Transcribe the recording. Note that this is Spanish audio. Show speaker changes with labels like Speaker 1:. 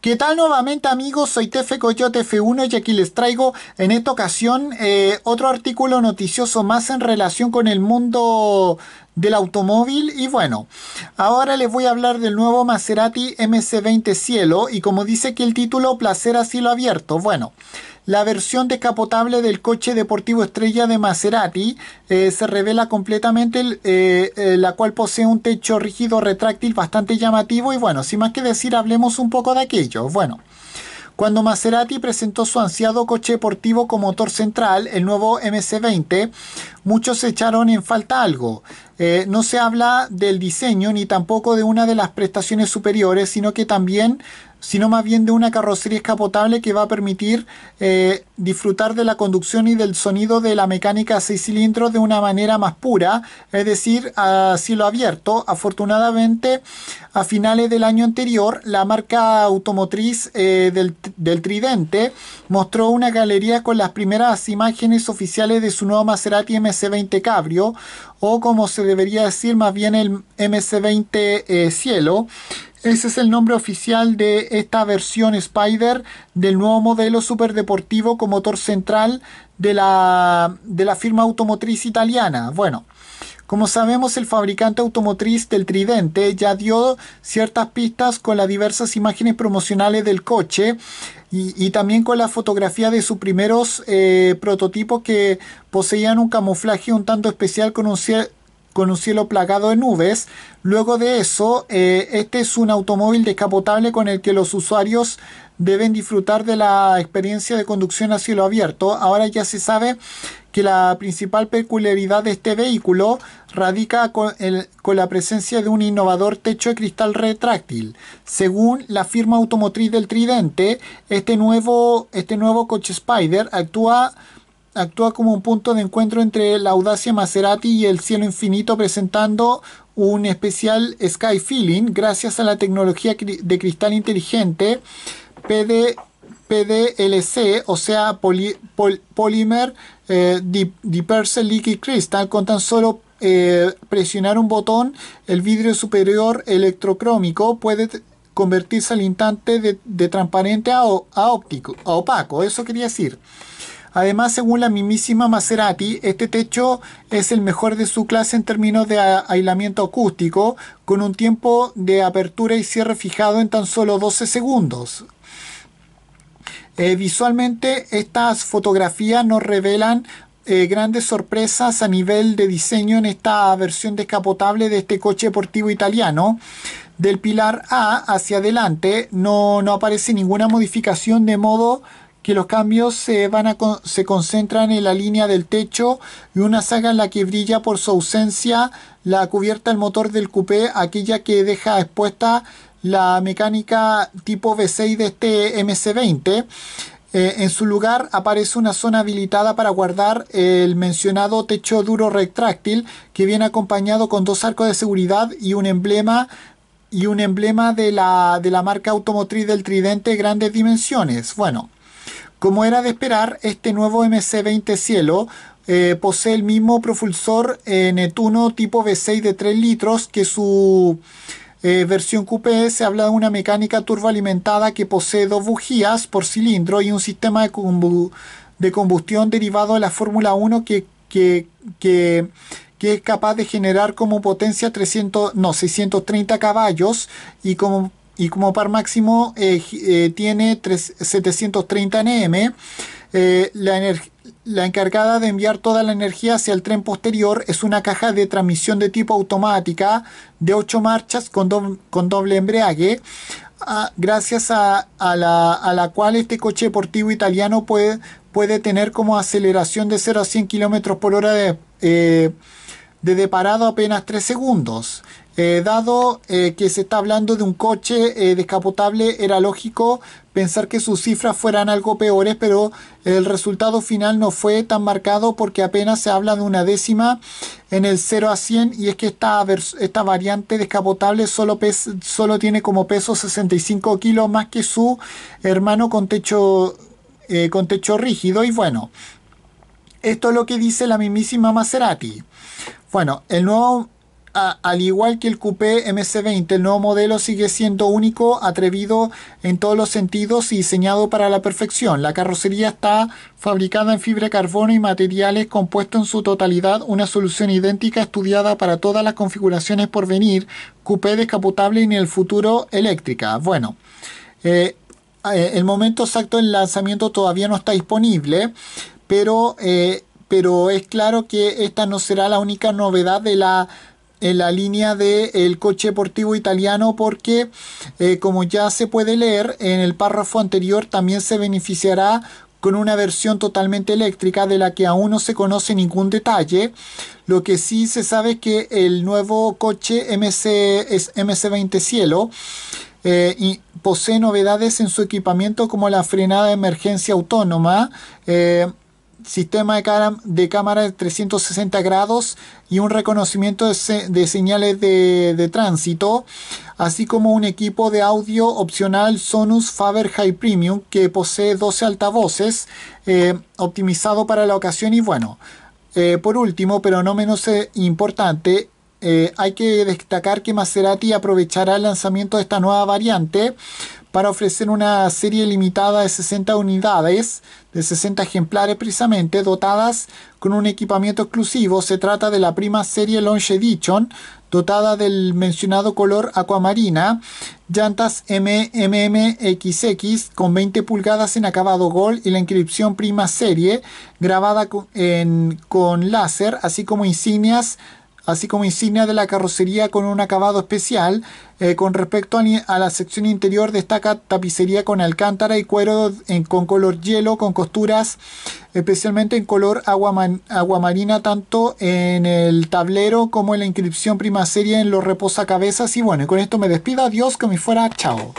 Speaker 1: ¿Qué tal nuevamente amigos? Soy Tefe Coyote F1 y aquí les traigo en esta ocasión eh, otro artículo noticioso más en relación con el mundo del automóvil y bueno, ahora les voy a hablar del nuevo Maserati MC20 Cielo y como dice aquí el título Placer a cielo abierto, bueno, la versión descapotable del coche deportivo estrella de Maserati eh, se revela completamente, eh, eh, la cual posee un techo rígido retráctil bastante llamativo y bueno, sin más que decir, hablemos un poco de aquello. Bueno. Cuando Maserati presentó su ansiado coche deportivo con motor central, el nuevo MC20, muchos echaron en falta algo. Eh, no se habla del diseño ni tampoco de una de las prestaciones superiores, sino que también sino más bien de una carrocería escapotable que va a permitir eh, disfrutar de la conducción y del sonido de la mecánica a seis cilindros de una manera más pura, es decir, a cielo abierto. Afortunadamente, a finales del año anterior, la marca automotriz eh, del, del, Tridente mostró una galería con las primeras imágenes oficiales de su nuevo Maserati MC20 Cabrio, o como se debería decir más bien el MC20 eh, Cielo. Ese es el nombre oficial de esta versión Spider del nuevo modelo superdeportivo con motor central de la, de la firma automotriz italiana. Bueno, como sabemos, el fabricante automotriz del Tridente ya dio ciertas pistas con las diversas imágenes promocionales del coche y, también con la fotografía de sus primeros eh, prototipos que poseían un camuflaje un tanto especial con un cierto con un cielo plagado de nubes. Luego de eso, eh, este es un automóvil descapotable con el que los usuarios deben disfrutar de la experiencia de conducción a cielo abierto. Ahora ya se sabe que la principal peculiaridad de este vehículo radica con, con la presencia de un innovador techo de cristal retráctil. Según la firma automotriz del Tridente, este nuevo, este nuevo coche Spider actúa actúa como un punto de encuentro entre la audacia Maserati y el cielo infinito presentando un especial Sky Feeling gracias a la tecnología de cristal inteligente PDLC, o sea, Polymer eh, Liquid Crystal, con tan solo eh, presionar un botón, el vidrio superior electrocrómico puede convertirse al instante de, transparente a, a óptico, a opaco, eso quería decir. Además, según la mismísima Maserati, este techo es el mejor de su clase en términos de aislamiento acústico, con un tiempo de apertura y cierre fijado en tan solo 12 segundos. Eh, visualmente, estas fotografías nos revelan eh, grandes sorpresas a nivel de diseño en esta versión descapotable de este coche deportivo italiano. Del pilar A hacia adelante no, no aparece ninguna modificación de modo los cambios se, van se concentran en la línea del techo y una saga en la que brilla por su ausencia la cubierta del motor del coupé, aquella que deja expuesta la mecánica tipo V6 de este MC20. Eh, en su lugar aparece una zona habilitada para guardar el mencionado techo duro retráctil que viene acompañado con dos arcos de seguridad y un emblema y un emblema de la, de la marca automotriz del Tridente grandes dimensiones. Bueno, como era de esperar, este nuevo MC20 Cielo eh, posee el mismo propulsor eh, Netuno tipo V6 de 3 litros que su eh, versión coupé. Se habla de una mecánica turboalimentada que posee dos bujías por cilindro y un sistema de, combustión derivado de la Fórmula 1 que, es capaz de generar como potencia 300, no, 630 caballos y como y como par máximo eh, eh, tiene 730 NM. Eh, la, encargada de enviar toda la energía hacia el tren posterior es una caja de transmisión de tipo automática de 8 marchas con, con doble embrague, ah, gracias a, la, cual este coche deportivo italiano puede, puede tener como aceleración de 0 a 100 km por hora de, deparado apenas 3 segundos. Eh, dado eh, que se está hablando de un coche eh, descapotable, era lógico pensar que sus cifras fueran algo peores, pero el resultado final no fue tan marcado porque apenas se habla de una décima en el 0 a 100 y es que esta, esta variante descapotable solo, solo tiene como peso 65 kilos más que su hermano con techo, con techo rígido y bueno, esto es lo que dice la mismísima Maserati. Bueno, el nuevo al igual que el Coupé MC20, el nuevo modelo sigue siendo único, atrevido en todos los sentidos y diseñado para la perfección. La carrocería está fabricada en fibra de carbono y materiales compuestos en su totalidad, una solución idéntica estudiada para todas las configuraciones por venir, Coupé descapotable y en el futuro eléctrica. Bueno, eh, eh, el momento exacto del lanzamiento todavía no está disponible, pero... Eh, pero es claro que esta no será la única novedad de la en la línea del coche deportivo italiano porque, eh, como ya se puede leer en el párrafo anterior, también se beneficiará con una versión totalmente eléctrica de la que aún no se conoce ningún detalle. Lo que sí se sabe es que el nuevo coche MC, es MC20 Cielo eh, y posee novedades en su equipamiento como la frenada de emergencia autónoma. Eh, sistema de, cámara, de cámara de 360 grados y un reconocimiento de, señales de, tránsito, así como un equipo de audio opcional Sonus Faber High Premium que posee 12 altavoces eh, optimizado para la ocasión y bueno. Eh, por último, pero no menos eh, importante, hay que destacar que Maserati aprovechará el lanzamiento de esta nueva variante para ofrecer una serie limitada de 60 unidades, de 60 ejemplares precisamente, dotadas con un equipamiento exclusivo. Se trata de la prima serie Launch Edition, dotada del mencionado color acuamarina, llantas MMXX con 20 pulgadas en acabado gol y la inscripción prima serie grabada con láser, así como insignias así como insignia de la carrocería con un acabado especial. Eh, con respecto a, la sección interior, destaca tapicería con alcántara y cuero en, con color hielo, con costuras especialmente en color agua aguamarina, tanto en el tablero como en la inscripción prima serie en los reposacabezas. Y bueno, con esto me despido. Adiós, que me fuera. Chao.